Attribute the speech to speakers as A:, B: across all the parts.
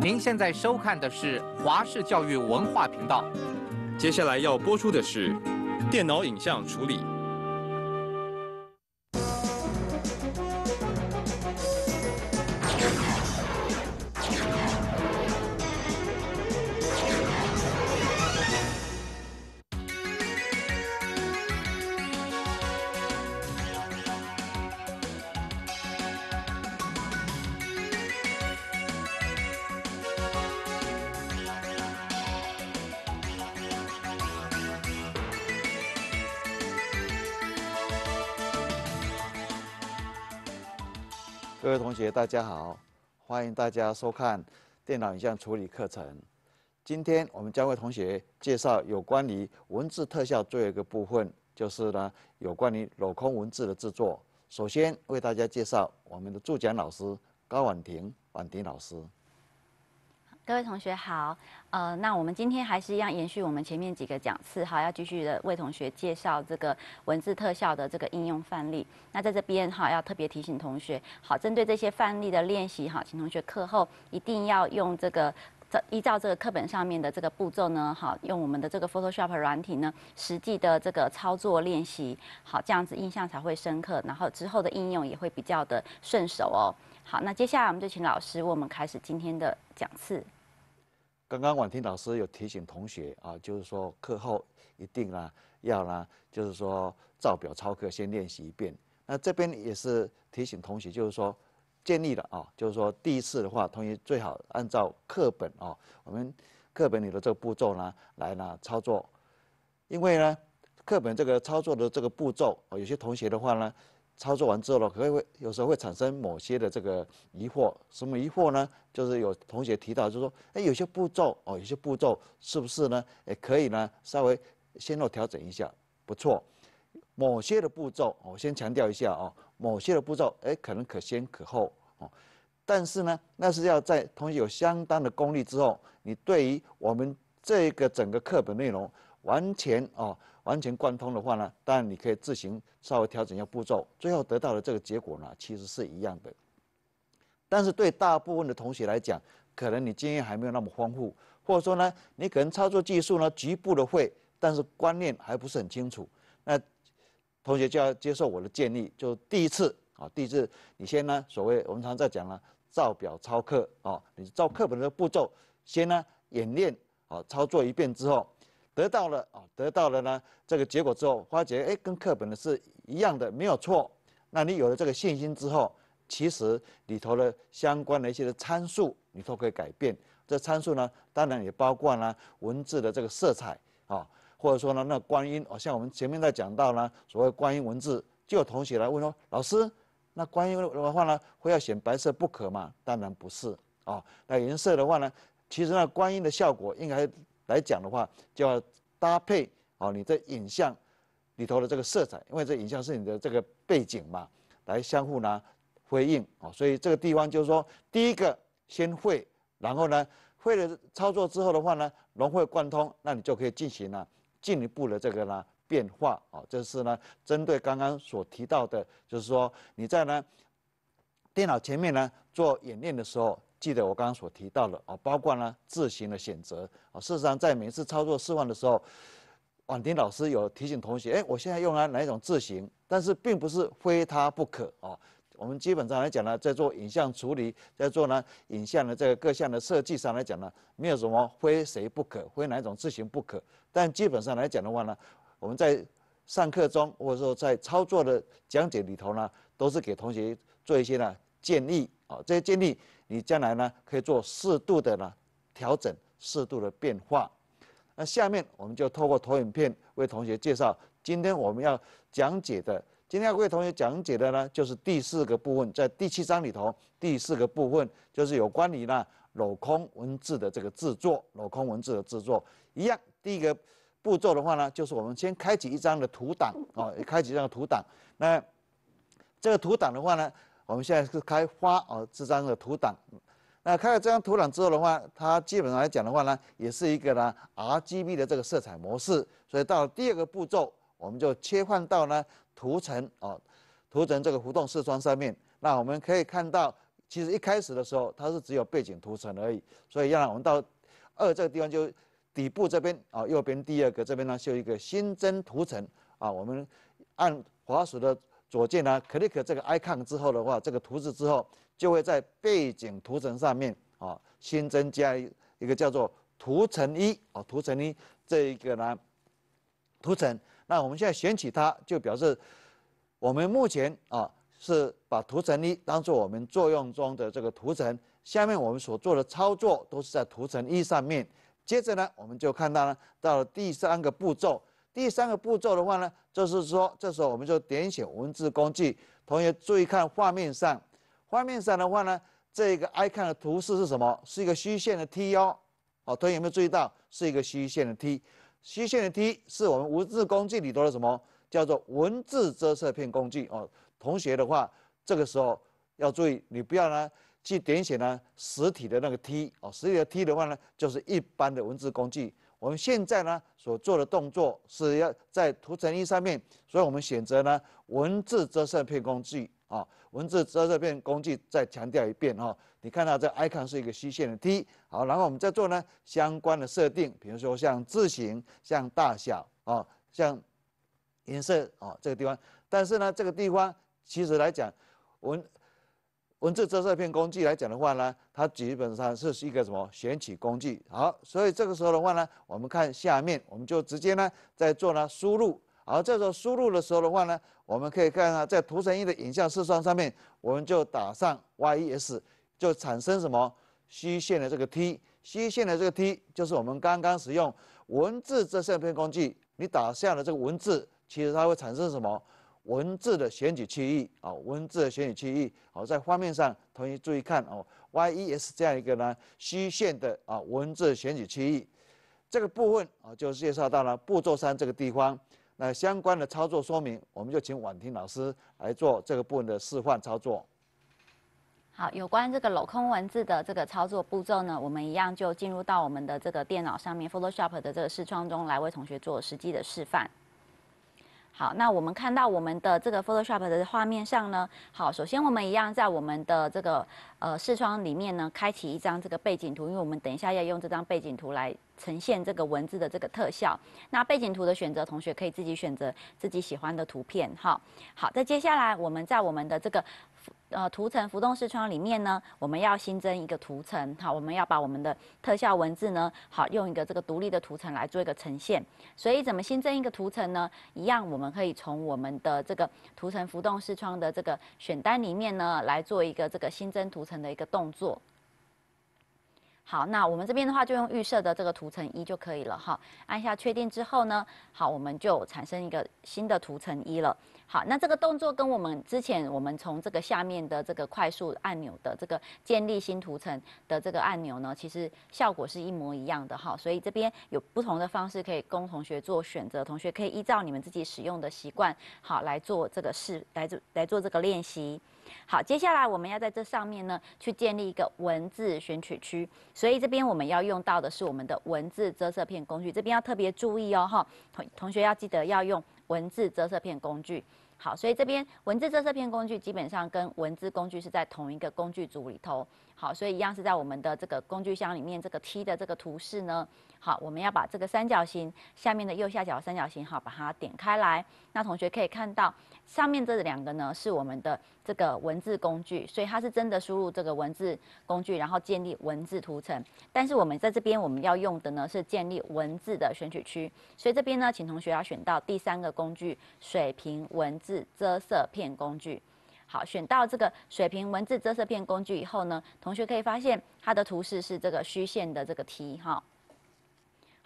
A: 您现在收看的是华视教育文化频道，接下来要播出的是电脑影像处理。同学大家好，欢迎大家收看电脑影像处理课程。今天我们将为同学介绍有关于文字特效最后一个部分，就是呢有关于镂空文字的制作。首先为大家介绍我们的助讲老师高婉婷婉婷老师。
B: 各位同学好，呃，那我们今天还是一样延续我们前面几个讲次，哈，要继续的为同学介绍这个文字特效的这个应用范例。那在这边哈，要特别提醒同学，好，针对这些范例的练习哈，请同学课后一定要用这个，依照这个课本上面的这个步骤呢，好，用我们的这个 Photoshop 软体呢，实际的这个操作练习，好，这样子印象才会深刻，然后之后的应用也会比较的顺手哦。好，那接下来我们就请老师，我们开始今天的讲次。
A: 刚刚婉婷老师有提醒同学啊，就是说课后一定呢要呢，就是说照表操课先练习一遍。那这边也是提醒同学，就是说，建议的啊，就是说第一次的话，同学最好按照课本啊，我们课本里的这个步骤呢来呢操作，因为呢课本这个操作的这个步骤，有些同学的话呢。操作完之后呢，可能会有时候会产生某些的这个疑惑，什么疑惑呢？就是有同学提到，就说哎，有些步骤哦，有些步骤是不是呢？也可以呢，稍微先后调整一下，不错。某些的步骤，我先强调一下哦，某些的步骤哎，可能可先可后哦，但是呢，那是要在同学有相当的功力之后，你对于我们这个整个课本内容。完全哦，完全贯通的话呢，当然你可以自行稍微调整一下步骤，最后得到的这个结果呢，其实是一样的。但是对大部分的同学来讲，可能你经验还没有那么丰富，或者说呢，你可能操作技术呢局部的会，但是观念还不是很清楚。那同学就要接受我的建议，就第一次啊，第一次，你先呢，所谓我们常在讲呢，照表操课啊，你照课本的步骤，先呢演练啊，操作一遍之后。得到了啊，得到了呢。这个结果之后，发觉哎，跟课本的是一样的，没有错。那你有了这个信心之后，其实里头的相关的一些的参数你都可以改变。这参数呢，当然也包括呢文字的这个色彩啊，或者说呢那观音哦，像我们前面在讲到呢，所谓观音文字，就有同学来问说，老师，那观音的话呢，会要选白色不可吗？当然不是啊。那颜色的话呢，其实那观音的效果应该。来讲的话，就要搭配哦，你的影像里头的这个色彩，因为这影像是你的这个背景嘛，来相互呢回应哦。所以这个地方就是说，第一个先会，然后呢会了操作之后的话呢，融会贯通，那你就可以进行呢进一步的这个呢变化哦。这是呢针对刚刚所提到的，就是说你在呢电脑前面呢做演练的时候。记得我刚刚所提到的啊，包括呢字型的选择啊。事实上，在每次操作示范的时候，婉婷老师有提醒同学：哎，我现在用了哪一种字型？但是并不是非它不可啊。我们基本上来讲呢，在做影像处理，在做呢影像的这个各项的设计上来讲呢，没有什么非谁不可，非哪一种字型不可。但基本上来讲的话呢，我们在上课中或者说在操作的讲解里头呢，都是给同学做一些呢建议啊。这些建议。你将来呢可以做适度的呢调整，适度的变化。那下面我们就透过投影片为同学介绍今天我们要讲解的，今天要为同学讲解的呢就是第四个部分，在第七章里头第四个部分就是有关于呢镂空文字的这个制作，镂空文字的制作一样。第一个步骤的话呢，就是我们先开启一张的图档啊，开启一张图档。那这个图档的话呢？我们现在是开发哦这张的图档，那开了这张图档之后的话，它基本上来讲的话呢，也是一个呢 R G B 的这个色彩模式，所以到了第二个步骤，我们就切换到呢图层哦，图层这个浮动视窗上面。那我们可以看到，其实一开始的时候它是只有背景图层而已，所以让我们到二这个地方就底部这边哦右边第二个这边呢，有一个新增图层啊，我们按滑鼠的。左键呢，click 这个 icon 之后的话，这个图示之后就会在背景图层上面啊新增加一个叫做图层一啊，图层一这一个呢图层。那我们现在选取它，就表示我们目前啊是把图层一当做我们作用中的这个图层。下面我们所做的操作都是在图层一上面。接着呢，我们就看到呢，到了第三个步骤。第三个步骤的话呢，就是说，这时候我们就点写文字工具。同学注意看画面上，画面上的话呢，这个 icon 的图示是什么？是一个虚线的 T 哦。哦，同学有没有注意到？是一个虚线的 T，虚线的 T 是我们文字工具里头的什么？叫做文字遮色片工具哦。同学的话，这个时候要注意，你不要呢去点写呢实体的那个 T 哦。实体的 T 的话呢，就是一般的文字工具。我们现在呢所做的动作是要在图层一上面，所以我们选择呢文字遮色片工具啊，文字遮色片工具再强调一遍啊，你看到这 icon 是一个虚线的 T，好，然后我们再做呢相关的设定，比如说像字形、像大小啊、像颜色啊这个地方，但是呢这个地方其实来讲，我。文字遮色片工具来讲的话呢，它基本上是一个什么选取工具？好，所以这个时候的话呢，我们看下面，我们就直接呢在做呢输入。好，这时候输入的时候的话呢，我们可以看到在图层一的影像视窗上面，我们就打上 YES，就产生什么虚线的这个 T。虚线的这个 T 就是我们刚刚使用文字遮色片工具，你打下的这个文字，其实它会产生什么？文字的选举区域啊，文字的选举区域，好，在画面上，同学注意看哦，Y E S 这样一个呢虚线的啊文字选举区域，这个部分啊就介绍到了步骤三这个地方。那相关的操作说明，我们就请婉婷老师来做这个部分的示范操作。
B: 好，有关这个镂空文字的这个操作步骤呢，我们一样就进入到我们的这个电脑上面 Photoshop 的这个视窗中来为同学做实际的示范。好，那我们看到我们的这个 Photoshop 的画面上呢，好，首先我们一样在我们的这个呃视窗里面呢，开启一张这个背景图，因为我们等一下要用这张背景图来呈现这个文字的这个特效。那背景图的选择，同学可以自己选择自己喜欢的图片，哈。好，再接下来我们在我们的这个。呃，图层浮动视窗里面呢，我们要新增一个图层，好，我们要把我们的特效文字呢，好，用一个这个独立的图层来做一个呈现。所以怎么新增一个图层呢？一样，我们可以从我们的这个图层浮动视窗的这个选单里面呢，来做一个这个新增图层的一个动作。好，那我们这边的话就用预设的这个图层一就可以了哈。按下确定之后呢，好，我们就产生一个新的图层一了。好，那这个动作跟我们之前我们从这个下面的这个快速按钮的这个建立新图层的这个按钮呢，其实效果是一模一样的哈。所以这边有不同的方式可以供同学做选择，同学可以依照你们自己使用的习惯好来做这个试来做来做这个练习。好，接下来我们要在这上面呢，去建立一个文字选取区。所以这边我们要用到的是我们的文字遮色片工具。这边要特别注意哦，哈，同同学要记得要用文字遮色片工具。好，所以这边文字遮色片工具基本上跟文字工具是在同一个工具组里头。好，所以一样是在我们的这个工具箱里面这个 T 的这个图示呢。好，我们要把这个三角形下面的右下角三角形，好，把它点开来。那同学可以看到，上面这两个呢是我们的这个文字工具，所以它是真的输入这个文字工具，然后建立文字图层。但是我们在这边我们要用的呢是建立文字的选取区，所以这边呢，请同学要选到第三个工具——水平文字遮色片工具。好，选到这个水平文字遮色片工具以后呢，同学可以发现它的图示是这个虚线的这个 T 哈。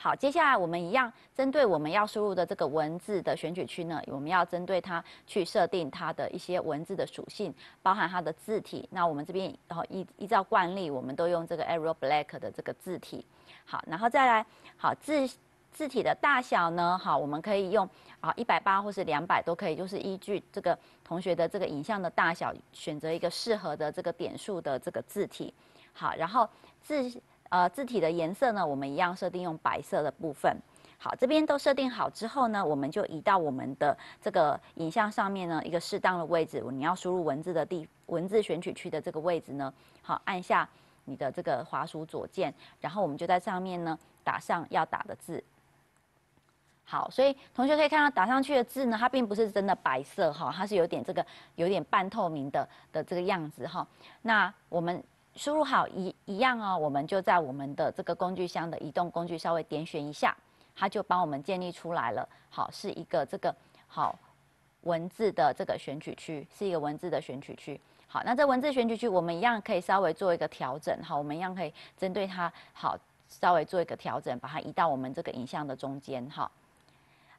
B: 好，接下来我们一样针对我们要输入的这个文字的选取区呢，我们要针对它去设定它的一些文字的属性，包含它的字体。那我们这边，然后依依照惯例，我们都用这个 Arial Black 的这个字体。好，然后再来，好字字体的大小呢？好，我们可以用啊一百八或是两百都可以，就是依据这个同学的这个影像的大小，选择一个适合的这个点数的这个字体。好，然后字。呃，字体的颜色呢，我们一样设定用白色的部分。好，这边都设定好之后呢，我们就移到我们的这个影像上面呢，一个适当的位置。你要输入文字的地，文字选取区的这个位置呢，好，按下你的这个滑鼠左键，然后我们就在上面呢打上要打的字。好，所以同学可以看到打上去的字呢，它并不是真的白色哈，它是有点这个有点半透明的的这个样子哈。那我们。输入好一一样哦，我们就在我们的这个工具箱的移动工具稍微点选一下，它就帮我们建立出来了。好，是一个这个好文字的这个选取区，是一个文字的选取区。好，那这文字选取区我们一样可以稍微做一个调整。好，我们一样可以针对它好稍微做一个调整，把它移到我们这个影像的中间。哈，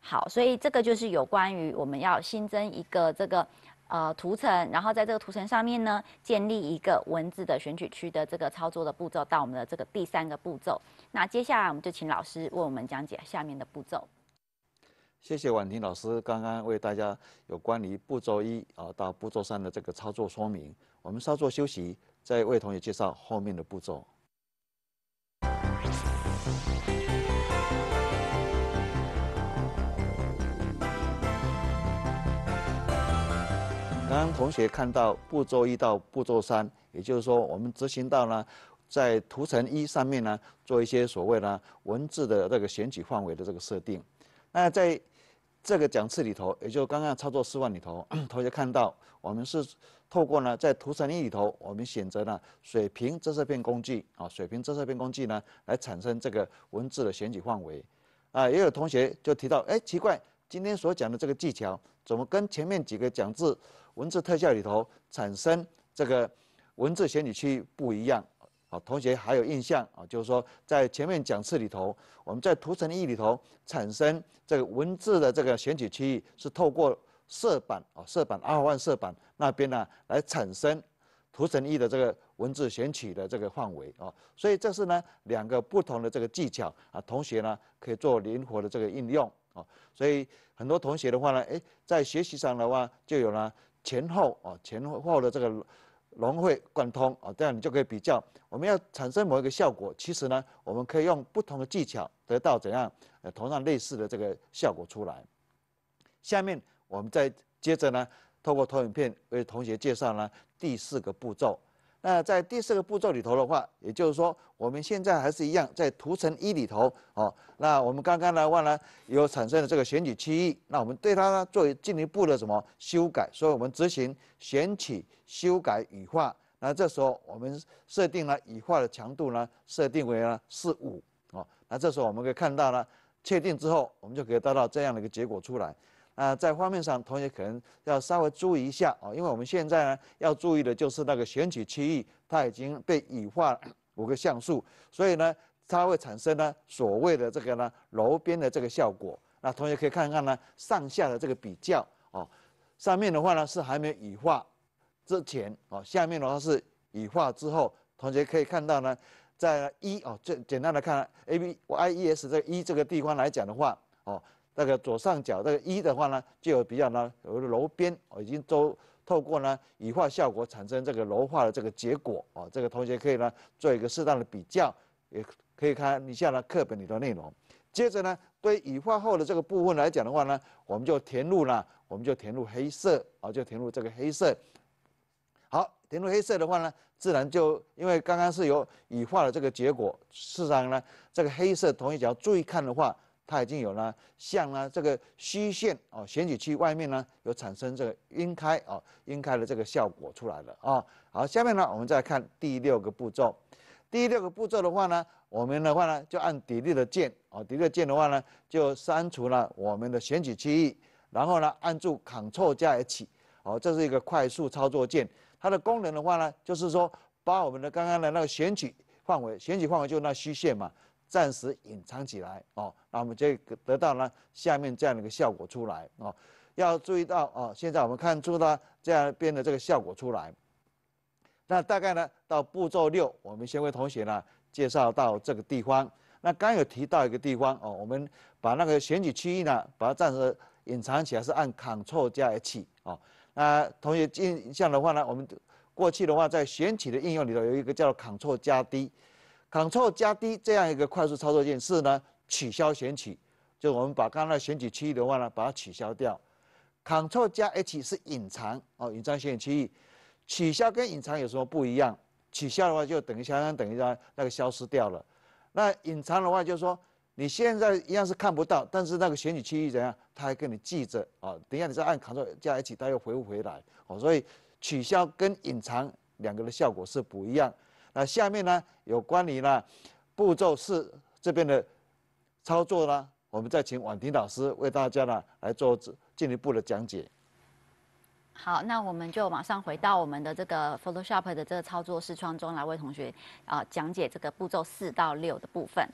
B: 好，所以这个就是有关于我们要新增一个这个。呃，图层，然后在这个图层上面呢，建立一个文字的选取区的这个操作的步骤，到我们的这个第三个步骤。那接下来我们就请老师为我们讲解下面的步骤。
A: 谢谢婉婷老师刚刚为大家有关于步骤一啊到步骤三的这个操作说明。我们稍作休息，再为同学介绍后面的步骤。当同学看到步骤一到步骤三，也就是说，我们执行到呢，在图层一上面呢，做一些所谓的文字的这个选取范围的这个设定。那在这个讲次里头，也就刚刚操作示范里头，同学看到我们是透过呢在图层一里头，我们选择了水平遮色片工具啊，水平遮色片工具呢来产生这个文字的选取范围。啊，也有同学就提到，哎，奇怪，今天所讲的这个技巧怎么跟前面几个讲字文字特效里头产生这个文字选取区域不一样啊，同学还有印象啊？就是说在前面讲次里头，我们在图层一里头产生这个文字的这个选取区域，是透过色板啊，色板 R 和 W 色板那边呢来产生图层一的这个文字选取的这个范围啊。所以这是呢两个不同的这个技巧啊，同学呢可以做灵活的这个应用啊。所以很多同学的话呢，哎，在学习上的话就有了。前后啊，前后的这个融会贯通啊，这样你就可以比较。我们要产生某一个效果，其实呢，我们可以用不同的技巧得到怎样呃同样类似的这个效果出来。下面我们再接着呢，透过投影片为同学介绍呢第四个步骤。那在第四个步骤里头的话，也就是说，我们现在还是一样在图层一里头哦。那我们刚刚呢，忘了有产生了这个选取区域，那我们对它呢，做进一步的什么修改？所以我们执行选取、修改、羽化。那这时候我们设定了羽化的强度呢，设定为呢是五哦。那这时候我们可以看到呢，确定之后，我们就可以得到这样的一个结果出来。啊，在画面上，同学可能要稍微注意一下哦，因为我们现在呢要注意的就是那个选取区域，它已经被羽化五个像素，所以呢，它会产生呢所谓的这个呢柔边的这个效果。那同学可以看看呢上下的这个比较哦，上面的话呢是还没羽化之前哦，下面的话是羽化之后，同学可以看到呢，在一哦，最简单的看 A B I E S 在一这个地方来讲的话哦。那个左上角那个一的话呢，就有比较呢，有柔边哦，已经都透过呢羽化效果产生这个柔化的这个结果哦。这个同学可以呢做一个适当的比较，也可以看一下呢课本里的内容。接着呢，对羽化后的这个部分来讲的话呢，我们就填入了，我们就填入黑色哦，就填入这个黑色。好，填入黑色的话呢，自然就因为刚刚是有羽化的这个结果，事实上呢，这个黑色同学只要注意看的话。它已经有了像呢，这个虚线哦，选取区外面呢有产生这个晕开哦，晕开的这个效果出来了啊。好，下面呢我们再看第六个步骤。第六个步骤的话呢，我们的话呢就按 Delete 键哦，Delete 键的话呢就删除了我们的选取区域，然后呢按住 Ctrl 加 H 哦，这是一个快速操作键，它的功能的话呢就是说把我们的刚刚的那个选取范围，选取范围就那虚线嘛。暂时隐藏起来哦，那么这个得到了下面这样的一个效果出来哦，要注意到哦，现在我们看出呢，这样边的这个效果出来。那大概呢，到步骤六，我们先为同学呢介绍到这个地方。那刚有提到一个地方哦，我们把那个选取区域呢，把它暂时隐藏起来，是按 Ctrl 加 H 哦。那同学印象的话呢，我们过去的话在选取的应用里头有一个叫 Ctrl 加 D。Ctrl 加 D 这样一个快速操作键是呢取消选取，就我们把刚才选取区域的话呢把它取消掉。Ctrl 加 H 是隐藏哦，隐藏选取区域。取消跟隐藏有什么不一样？取消的话就等于相当等于让那个消失掉了。那隐藏的话就是说你现在一样是看不到，但是那个选取区域怎样？它还跟你记着啊。等一下你再按 Ctrl 加 H，它又回不回来哦。所以取消跟隐藏两个的效果是不一样。那下面呢有关于呢步骤四这边的操作呢，我们再请婉婷老师为大家呢来做进一步的讲解。
B: 好，那我们就马上回到我们的这个 Photoshop 的这个操作视窗中来为同学啊讲解这个步骤四到六的部分。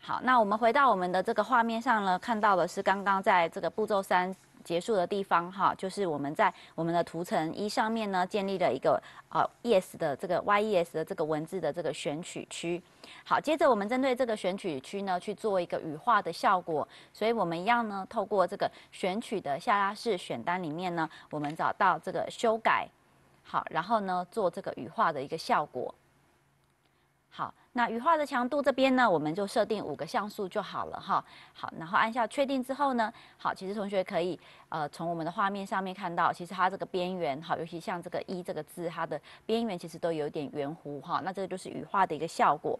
B: 好，那我们回到我们的这个画面上呢，看到的是刚刚在这个步骤三。结束的地方哈，就是我们在我们的图层一上面呢，建立了一个呃 yes 的这个 y yes 的这个文字的这个选取区。好，接着我们针对这个选取区呢，去做一个羽化的效果。所以我们一样呢，透过这个选取的下拉式选单里面呢，我们找到这个修改，好，然后呢做这个羽化的一个效果。好。那羽化的强度这边呢，我们就设定五个像素就好了哈。好，然后按下确定之后呢，好，其实同学可以呃从我们的画面上面看到，其实它这个边缘哈，尤其像这个一这个字，它的边缘其实都有点圆弧哈。那这个就是羽化的一个效果。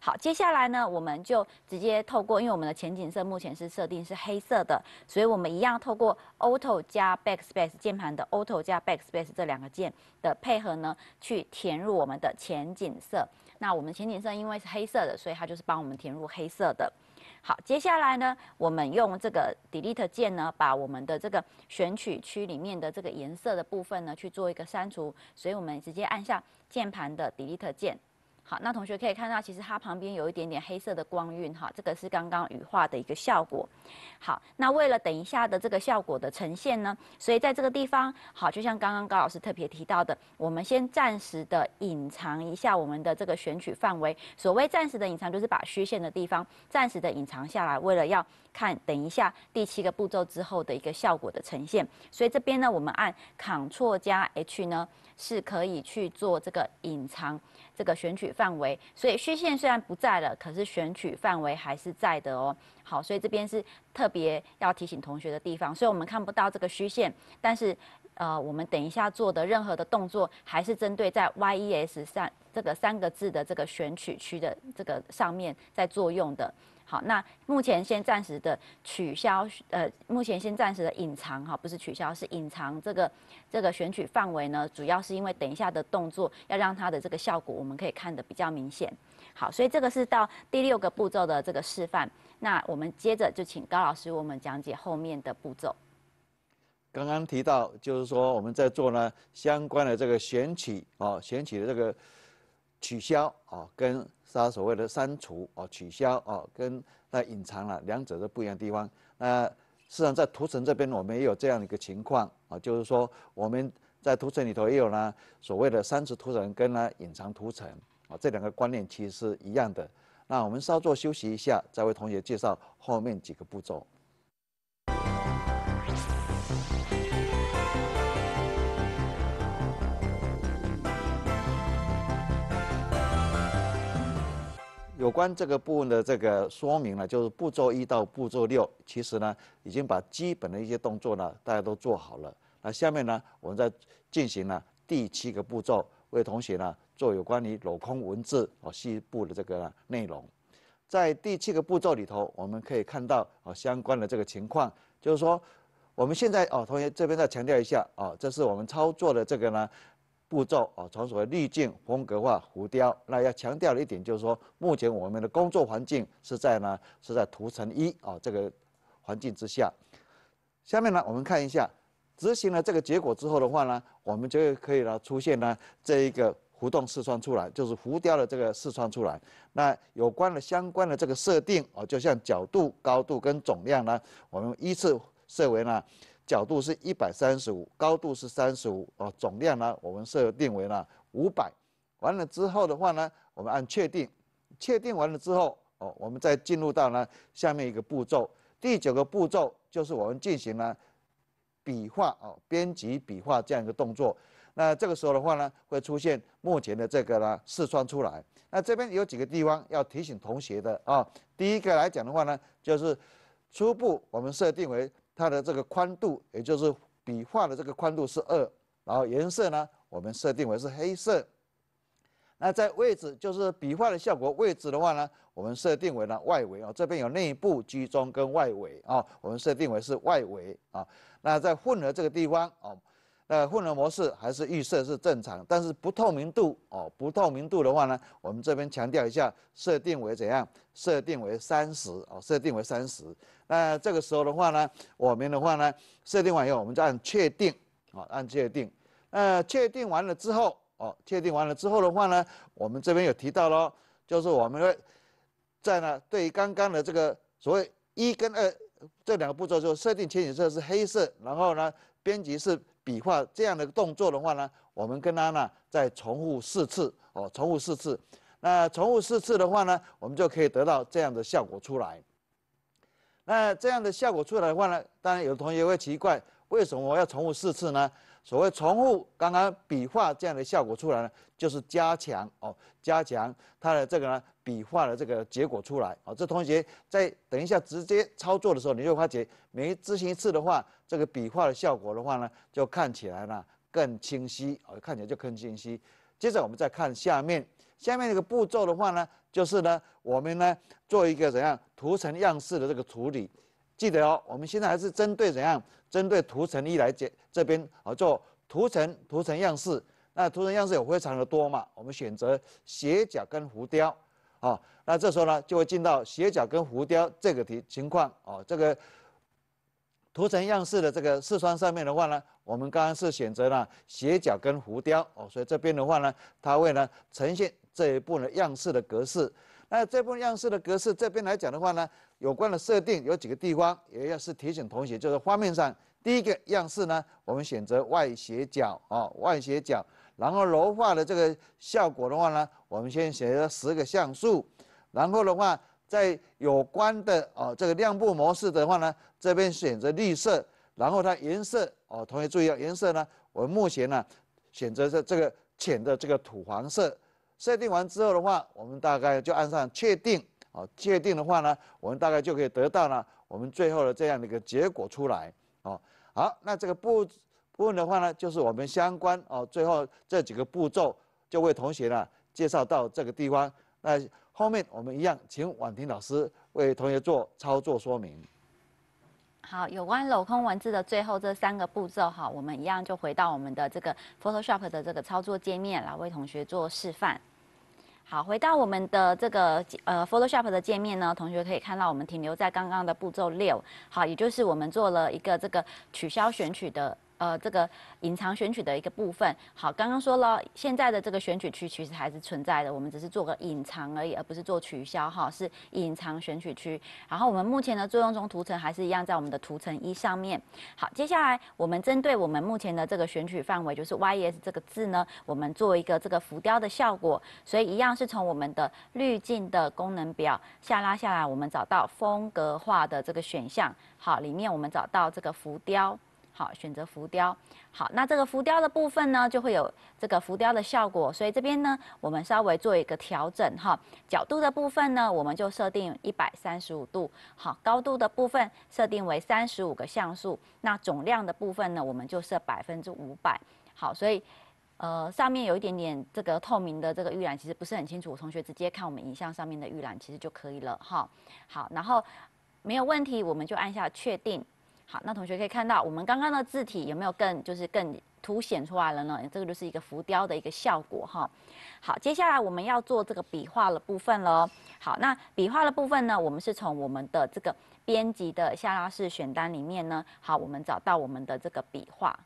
B: 好，接下来呢，我们就直接透过，因为我们的前景色目前是设定是黑色的，所以我们一样透过 a u t o 加 Backspace 键盘的 a u t o 加 Backspace 这两个键的配合呢，去填入我们的前景色。那我们前景色因为是黑色的，所以它就是帮我们填入黑色的。好，接下来呢，我们用这个 Delete 键呢，把我们的这个选取区里面的这个颜色的部分呢，去做一个删除。所以我们直接按下键盘的 Delete 键。好，那同学可以看到，其实它旁边有一点点黑色的光晕哈，这个是刚刚羽化的一个效果。好，那为了等一下的这个效果的呈现呢，所以在这个地方，好，就像刚刚高老师特别提到的，我们先暂时的隐藏一下我们的这个选取范围。所谓暂时的隐藏，就是把虚线的地方暂时的隐藏下来，为了要看等一下第七个步骤之后的一个效果的呈现。所以这边呢，我们按 Ctrl 加 H 呢，是可以去做这个隐藏。这个选取范围，所以虚线虽然不在了，可是选取范围还是在的哦。好，所以这边是特别要提醒同学的地方，所以我们看不到这个虚线，但是，呃，我们等一下做的任何的动作，还是针对在 Y E S 上这个三个字的这个选取区的这个上面在作用的。好，那目前先暂时的取消，呃，目前先暂时的隐藏，哈，不是取消，是隐藏这个这个选取范围呢，主要是因为等一下的动作要让它的这个效果我们可以看得比较明显。好，所以这个是到第六个步骤的这个示范，那我们接着就请高老师我们讲解后面的步骤。
A: 刚刚提到就是说我们在做呢相关的这个选取啊，选取的这个取消啊跟。是它所谓的删除哦，取消哦，跟那隐藏了两者的不一样的地方。那实际上在图层这边，我们也有这样的一个情况啊，就是说我们在图层里头也有呢所谓的删除图层跟呢隐藏图层啊，这两个观念其实是一样的。那我们稍作休息一下，再为同学介绍后面几个步骤。有关这个部分的这个说明呢，就是步骤一到步骤六，其实呢已经把基本的一些动作呢大家都做好了。那下面呢，我们再进行呢第七个步骤，为同学呢做有关于镂空文字哦西部的这个内容。在第七个步骤里头，我们可以看到哦相关的这个情况，就是说我们现在哦，同学这边再强调一下哦，这是我们操作的这个呢。步骤啊，传所的滤镜风格化浮雕。那要强调的一点就是说，目前我们的工作环境是在呢，是在图层一啊这个环境之下。下面呢，我们看一下执行了这个结果之后的话呢，我们就可以呢出现呢这一个浮动试穿出来，就是浮雕的这个试穿出来。那有关的相关的这个设定啊，就像角度、高度跟总量呢，我们依次设为呢。角度是一百三十五，高度是三十五，哦，总量呢，我们设定为呢五百，完了之后的话呢，我们按确定，确定完了之后，哦，我们再进入到呢下面一个步骤，第九个步骤就是我们进行呢笔画，哦，编辑笔画这样一个动作，那这个时候的话呢，会出现目前的这个呢试穿出来，那这边有几个地方要提醒同学的啊，第一个来讲的话呢，就是初步我们设定为。它的这个宽度，也就是笔画的这个宽度是二，然后颜色呢，我们设定为是黑色。那在位置，就是笔画的效果位置的话呢，我们设定为呢外围啊，这边有内部、居中跟外围啊，我们设定为是外围啊。那在混合这个地方哦。呃，混合模式还是预设是正常，但是不透明度哦，不透明度的话呢，我们这边强调一下，设定为怎样？设定为三十哦，设定为三十。那这个时候的话呢，我们的话呢，设定完以后，我们按确定哦，按确定。那确定完了之后哦，确定完了之后的话呢，我们这边有提到咯，就是我们在呢对刚刚的这个所谓一跟二这两个步骤，就设定前景色是黑色，然后呢，编辑是。笔画这样的动作的话呢，我们跟他呢再重复四次哦，重复四次。那重复四次的话呢，我们就可以得到这样的效果出来。那这样的效果出来的话呢，当然有的同学会奇怪，为什么我要重复四次呢？所谓重复刚刚笔画这样的效果出来呢，就是加强哦，加强它的这个呢。笔画的这个结果出来啊，这同学在等一下直接操作的时候，你就发觉每执行一次的话，这个笔画的效果的话呢，就看起来呢更清晰啊，看起来就更清晰。接着我们再看下面，下面这个步骤的话呢，就是呢，我们呢做一个怎样图层样式的这个处理。记得哦，我们现在还是针对怎样针对图层一来解这边啊做图层图层样式。那图层样式有非常的多嘛，我们选择斜角跟浮雕。哦，那这时候呢，就会进到斜角跟浮雕这个题情况哦。这个图层样式的这个视窗上面的话呢，我们刚刚是选择了斜角跟浮雕哦，所以这边的话呢，它会呢呈现这一部分样式的格式。那这部分样式的格式这边来讲的话呢，有关的设定有几个地方，也要是提醒同学，就是画面上第一个样式呢，我们选择外斜角啊，外斜角。然后柔化的这个效果的话呢，我们先选择十个像素，然后的话，在有关的哦这个亮部模式的话呢，这边选择绿色，然后它颜色哦，同学注意啊，颜色呢，我们目前呢选择这这个浅的这个土黄色。设定完之后的话，我们大概就按上确定哦，确定的话呢，我们大概就可以得到呢我们最后的这样的一个结果出来哦。好，那这个步。部分的话呢，就是我们相关哦，最后这几个步骤就为同学呢介绍到这个地方。那后面我们一样，请婉婷老师为同学做操作说明。
B: 好，有关镂空文字的最后这三个步骤哈，我们一样就回到我们的这个 Photoshop 的这个操作界面来为同学做示范。好，回到我们的这个呃 Photoshop 的界面呢，同学可以看到我们停留在刚刚的步骤六，好，也就是我们做了一个这个取消选取的。呃，这个隐藏选取的一个部分，好，刚刚说了，现在的这个选取区其实还是存在的，我们只是做个隐藏而已，而不是做取消哈，是隐藏选取区。然后我们目前的作用中图层还是一样在我们的图层一上面。好，接下来我们针对我们目前的这个选取范围，就是 “Y E S” 这个字呢，我们做一个这个浮雕的效果。所以一样是从我们的滤镜的功能表下拉下来，我们找到风格化的这个选项，好，里面我们找到这个浮雕。好，选择浮雕。好，那这个浮雕的部分呢，就会有这个浮雕的效果。所以这边呢，我们稍微做一个调整哈，角度的部分呢，我们就设定一百三十五度。好，高度的部分设定为三十五个像素。那总量的部分呢，我们就设百分之五百。好，所以呃，上面有一点点这个透明的这个预览，其实不是很清楚。同学直接看我们影像上面的预览其实就可以了哈。好，然后没有问题，我们就按下确定。好，那同学可以看到，我们刚刚的字体有没有更就是更凸显出来了呢？这个就是一个浮雕的一个效果哈。好，接下来我们要做这个笔画的部分了。好，那笔画的部分呢，我们是从我们的这个编辑的下拉式选单里面呢，好，我们找到我们的这个笔画，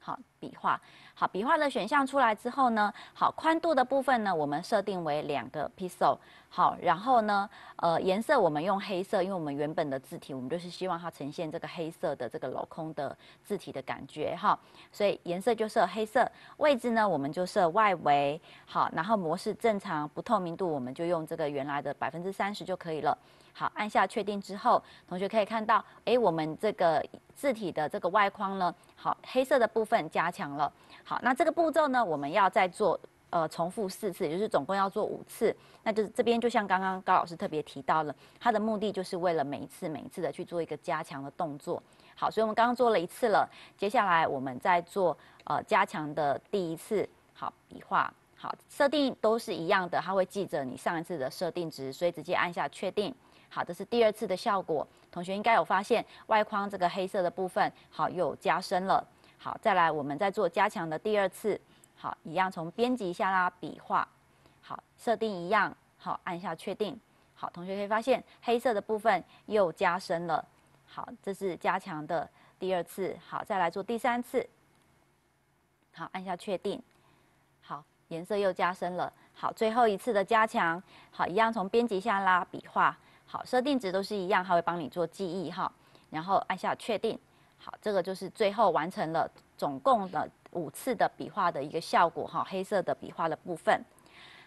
B: 好。笔画好，笔画的选项出来之后呢，好，宽度的部分呢，我们设定为两个 pixel 好，然后呢，呃，颜色我们用黑色，因为我们原本的字体，我们就是希望它呈现这个黑色的这个镂空的字体的感觉哈，所以颜色就设黑色，位置呢我们就设外围好，然后模式正常，不透明度我们就用这个原来的百分之三十就可以了。好，按下确定之后，同学可以看到，哎，我们这个字体的这个外框呢，好，黑色的部分加。强了，好，那这个步骤呢，我们要再做，呃，重复四次，也就是总共要做五次。那就是这边就像刚刚高老师特别提到了，它的目的就是为了每一次每一次的去做一个加强的动作。好，所以我们刚刚做了一次了，接下来我们再做呃加强的第一次。好，笔画，好，设定都是一样的，它会记着你上一次的设定值，所以直接按下确定。好，这是第二次的效果。同学应该有发现外框这个黑色的部分，好，又加深了。好，再来，我们再做加强的第二次。好，一样从编辑下拉笔画，好，设定一样，好，按下确定。好，同学可以发现黑色的部分又加深了。好，这是加强的第二次。好，再来做第三次。好，按下确定。好，颜色又加深了。好，最后一次的加强。好，一样从编辑下拉笔画。好，设定值都是一样，它会帮你做记忆哈。然后按下确定。好，这个就是最后完成了总共的五次的笔画的一个效果哈，黑色的笔画的部分。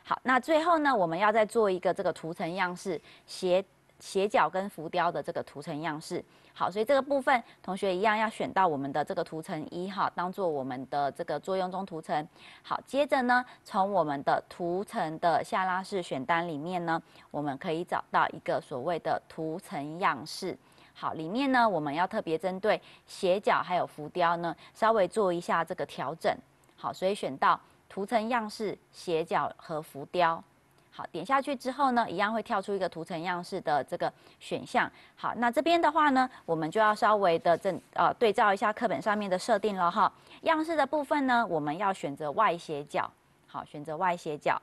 B: 好，那最后呢，我们要再做一个这个图层样式，斜斜角跟浮雕的这个图层样式。好，所以这个部分同学一样要选到我们的这个图层一哈，当做我们的这个作用中图层。好，接着呢，从我们的图层的下拉式选单里面呢，我们可以找到一个所谓的图层样式。好，里面呢我们要特别针对斜角还有浮雕呢，稍微做一下这个调整。好，所以选到图层样式斜角和浮雕。好，点下去之后呢，一样会跳出一个图层样式的这个选项。好，那这边的话呢，我们就要稍微的正呃对照一下课本上面的设定了哈。样式的部分呢，我们要选择外斜角。好，选择外斜角。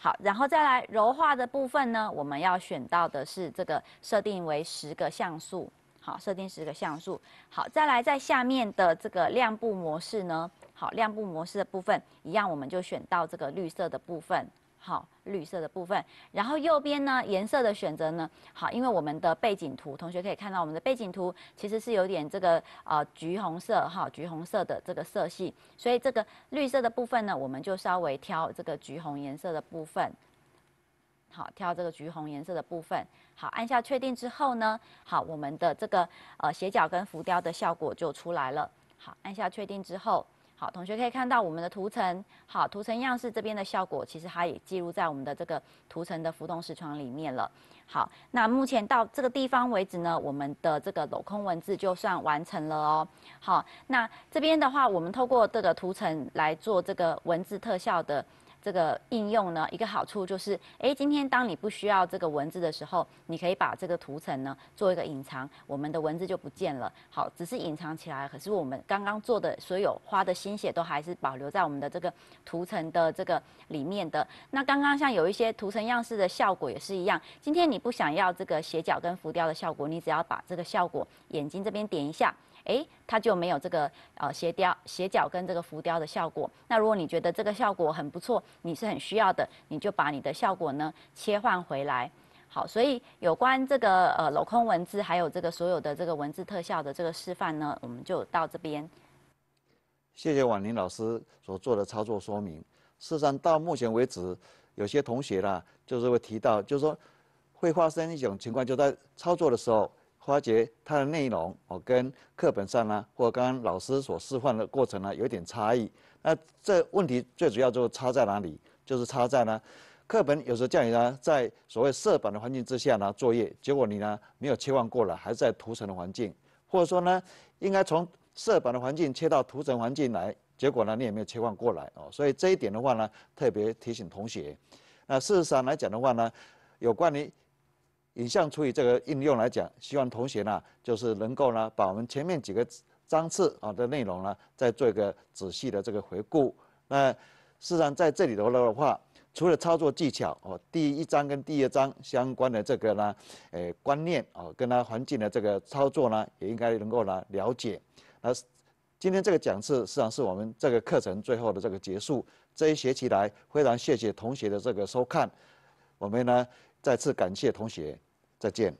B: 好，然后再来柔化的部分呢，我们要选到的是这个设定为十个像素，好，设定十个像素，好，再来在下面的这个亮部模式呢，好，亮部模式的部分一样，我们就选到这个绿色的部分。好，绿色的部分，然后右边呢，颜色的选择呢，好，因为我们的背景图，同学可以看到我们的背景图其实是有点这个呃橘红色哈，橘红色的这个色系，所以这个绿色的部分呢，我们就稍微挑这个橘红颜色的部分，好，挑这个橘红颜色的部分，好，按下确定之后呢，好，我们的这个呃斜角跟浮雕的效果就出来了，好，按下确定之后。好，同学可以看到我们的图层，好，图层样式这边的效果，其实它也记录在我们的这个图层的浮动视窗里面了。好，那目前到这个地方为止呢，我们的这个镂空文字就算完成了哦。好，那这边的话，我们透过这个图层来做这个文字特效的。这个应用呢，一个好处就是，哎，今天当你不需要这个文字的时候，你可以把这个图层呢做一个隐藏，我们的文字就不见了。好，只是隐藏起来，可是我们刚刚做的所有花的心血都还是保留在我们的这个图层的这个里面的。那刚刚像有一些图层样式的效果也是一样，今天你不想要这个斜角跟浮雕的效果，你只要把这个效果眼睛这边点一下。哎，它就没有这个呃斜雕、斜角跟这个浮雕的效果。那如果你觉得这个效果很不错，你是很需要的，你就把你的效果呢切换回来。好，所以有关这个呃镂空文字，还有这个所有的这个文字特效的这个示范呢，我们就到这边。
A: 谢谢婉玲老师所做的操作说明。事实上，到目前为止，有些同学啦，就是会提到，就是说会发生一种情况，就在操作的时候。发觉它的内容哦跟课本上呢，或者刚刚老师所示范的过程呢，有一点差异。那这问题最主要就差在哪里？就是差在呢，课本有时候叫你呢，在所谓设板的环境之下呢，作业结果你呢没有切换过来，还是在图层的环境，或者说呢，应该从设板的环境切到图层环境来，结果呢你也没有切换过来哦。所以这一点的话呢，特别提醒同学。那事实上来讲的话呢，有关于。影像处理这个应用来讲，希望同学呢，就是能够呢，把我们前面几个章次啊的内容呢，再做一个仔细的这个回顾。那事实上在这里头的话，除了操作技巧哦，第一章跟第二章相关的这个呢，诶观念哦，跟它环境的这个操作呢，也应该能够呢了解。那今天这个讲次，实际上是我们这个课程最后的这个结束。这一学期来，非常谢谢同学的这个收看，我们呢再次感谢同学。再见。